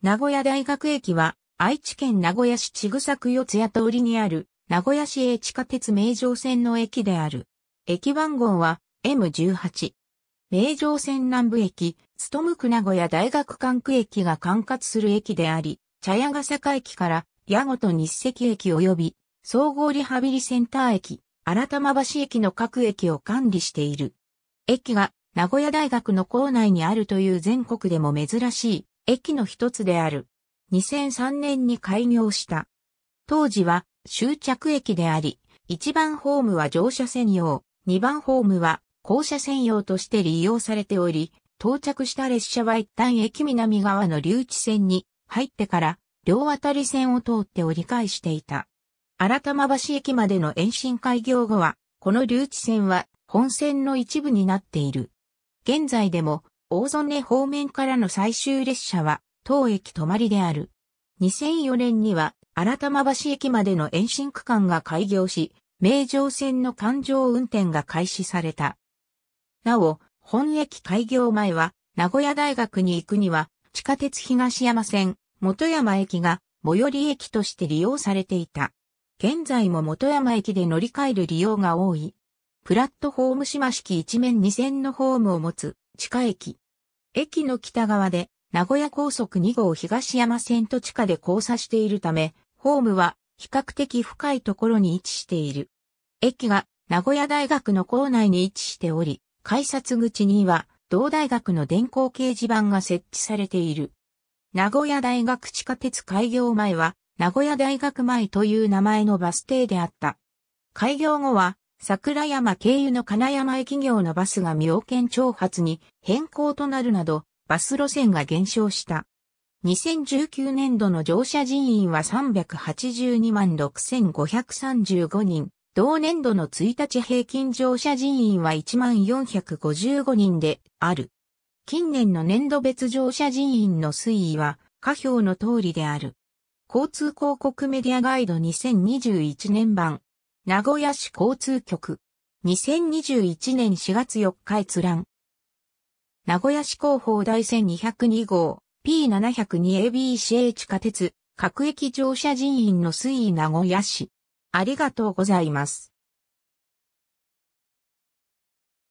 名古屋大学駅は、愛知県名古屋市千草区四谷通りにある、名古屋市営地下鉄名城線の駅である。駅番号は M18。名城線南部駅、勤区名古屋大学管区駅が管轄する駅であり、茶屋ヶ坂駅から、矢後と日赤駅及び、総合リハビリセンター駅、新玉橋駅の各駅を管理している。駅が名古屋大学の構内にあるという全国でも珍しい駅の一つである。2003年に開業した。当時は終着駅であり、1番ホームは乗車専用、2番ホームは降車専用として利用されており、到着した列車は一旦駅南側の留置線に入ってから両渡り線を通って折り返していた。新玉橋駅までの延伸開業後は、この留置線は本線の一部になっている。現在でも大曽根方面からの最終列車は、当駅止まりである。2004年には、新玉橋駅までの延伸区間が開業し、名城線の環状運転が開始された。なお、本駅開業前は、名古屋大学に行くには、地下鉄東山線、元山駅が、最寄り駅として利用されていた。現在も元山駅で乗り換える利用が多い。プラットホーム島式一面二線のホームを持つ、地下駅。駅の北側で、名古屋高速2号東山線と地下で交差しているため、ホームは比較的深いところに位置している。駅が名古屋大学の構内に位置しており、改札口には同大学の電光掲示板が設置されている。名古屋大学地下鉄開業前は、名古屋大学前という名前のバス停であった。開業後は、桜山経由の金山駅業のバスが妙見長発に変更となるなど、バス路線が減少した。2019年度の乗車人員は382万6535人。同年度の1日平均乗車人員は1455人である。近年の年度別乗車人員の推移は下表の通りである。交通広告メディアガイド2021年版名古屋市交通局。2021年4月4日閲覧。名古屋市広報第1202号 P702ABCA 地下鉄各駅乗車人員の推移名古屋市。ありがとうございます。